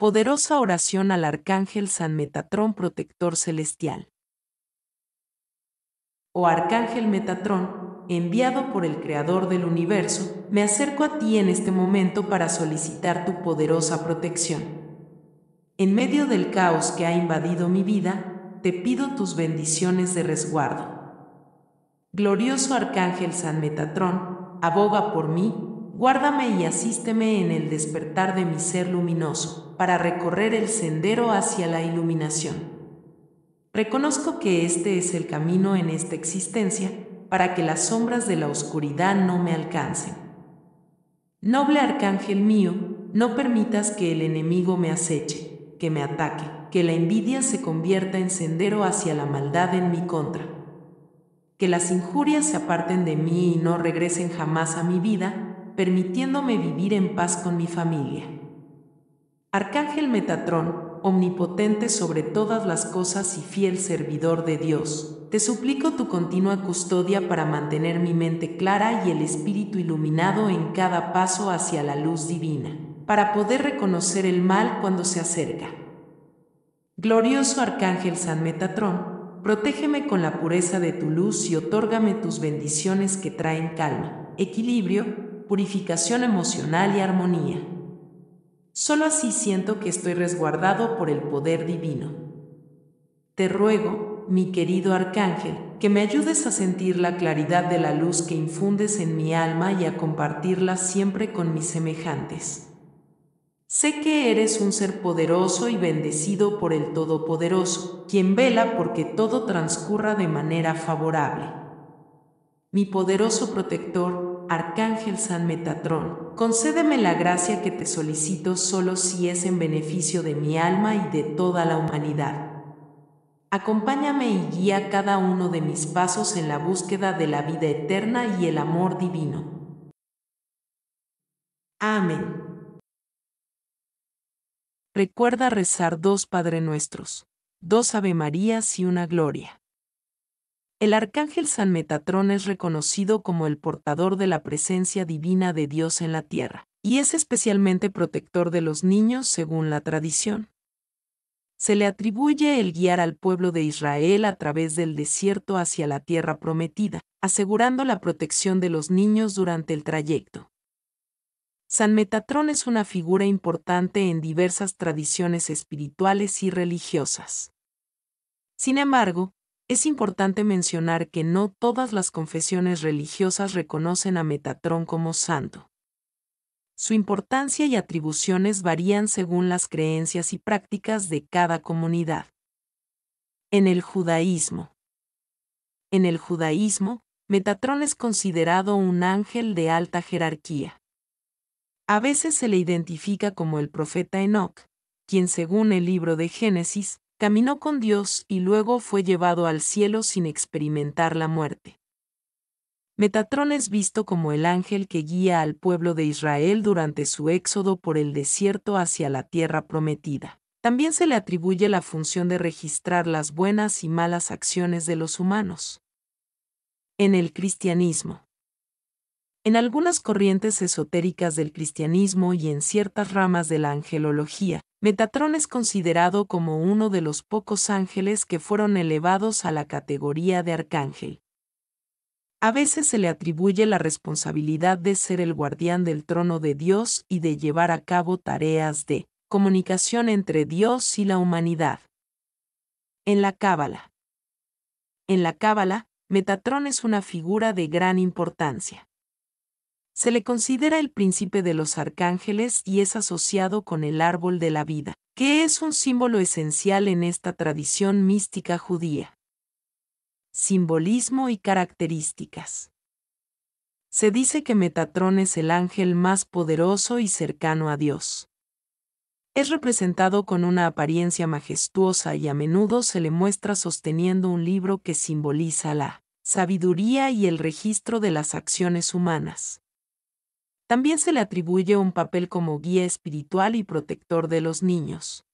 Poderosa oración al Arcángel San Metatrón Protector Celestial. Oh Arcángel Metatrón, enviado por el Creador del Universo, me acerco a ti en este momento para solicitar tu poderosa protección. En medio del caos que ha invadido mi vida, te pido tus bendiciones de resguardo. Glorioso Arcángel San Metatrón, aboga por mí Guárdame y asísteme en el despertar de mi ser luminoso, para recorrer el sendero hacia la iluminación. Reconozco que este es el camino en esta existencia, para que las sombras de la oscuridad no me alcancen. Noble arcángel mío, no permitas que el enemigo me aceche, que me ataque, que la envidia se convierta en sendero hacia la maldad en mi contra. Que las injurias se aparten de mí y no regresen jamás a mi vida, permitiéndome vivir en paz con mi familia. Arcángel Metatrón, omnipotente sobre todas las cosas y fiel servidor de Dios, te suplico tu continua custodia para mantener mi mente clara y el espíritu iluminado en cada paso hacia la luz divina, para poder reconocer el mal cuando se acerca. Glorioso Arcángel San Metatrón, protégeme con la pureza de tu luz y otórgame tus bendiciones que traen calma, equilibrio, purificación emocional y armonía. Solo así siento que estoy resguardado por el poder divino. Te ruego, mi querido arcángel, que me ayudes a sentir la claridad de la luz que infundes en mi alma y a compartirla siempre con mis semejantes. Sé que eres un ser poderoso y bendecido por el Todopoderoso, quien vela porque todo transcurra de manera favorable. Mi poderoso protector, Arcángel San Metatrón, concédeme la gracia que te solicito solo si es en beneficio de mi alma y de toda la humanidad. Acompáñame y guía cada uno de mis pasos en la búsqueda de la vida eterna y el amor divino. Amén. Recuerda rezar dos Padre Nuestros, dos Ave Marías y una Gloria. El arcángel San Metatrón es reconocido como el portador de la presencia divina de Dios en la tierra, y es especialmente protector de los niños según la tradición. Se le atribuye el guiar al pueblo de Israel a través del desierto hacia la tierra prometida, asegurando la protección de los niños durante el trayecto. San Metatrón es una figura importante en diversas tradiciones espirituales y religiosas. Sin embargo, es importante mencionar que no todas las confesiones religiosas reconocen a Metatrón como santo. Su importancia y atribuciones varían según las creencias y prácticas de cada comunidad. En el judaísmo. En el judaísmo, Metatrón es considerado un ángel de alta jerarquía. A veces se le identifica como el profeta Enoch, quien según el libro de Génesis, caminó con Dios y luego fue llevado al cielo sin experimentar la muerte. Metatrón es visto como el ángel que guía al pueblo de Israel durante su éxodo por el desierto hacia la tierra prometida. También se le atribuye la función de registrar las buenas y malas acciones de los humanos. En el cristianismo, en algunas corrientes esotéricas del cristianismo y en ciertas ramas de la angelología, Metatrón es considerado como uno de los pocos ángeles que fueron elevados a la categoría de arcángel. A veces se le atribuye la responsabilidad de ser el guardián del trono de Dios y de llevar a cabo tareas de comunicación entre Dios y la humanidad. En la Cábala. En la Cábala, Metatrón es una figura de gran importancia. Se le considera el príncipe de los arcángeles y es asociado con el árbol de la vida, que es un símbolo esencial en esta tradición mística judía. Simbolismo y características. Se dice que Metatrón es el ángel más poderoso y cercano a Dios. Es representado con una apariencia majestuosa y a menudo se le muestra sosteniendo un libro que simboliza la sabiduría y el registro de las acciones humanas. También se le atribuye un papel como guía espiritual y protector de los niños.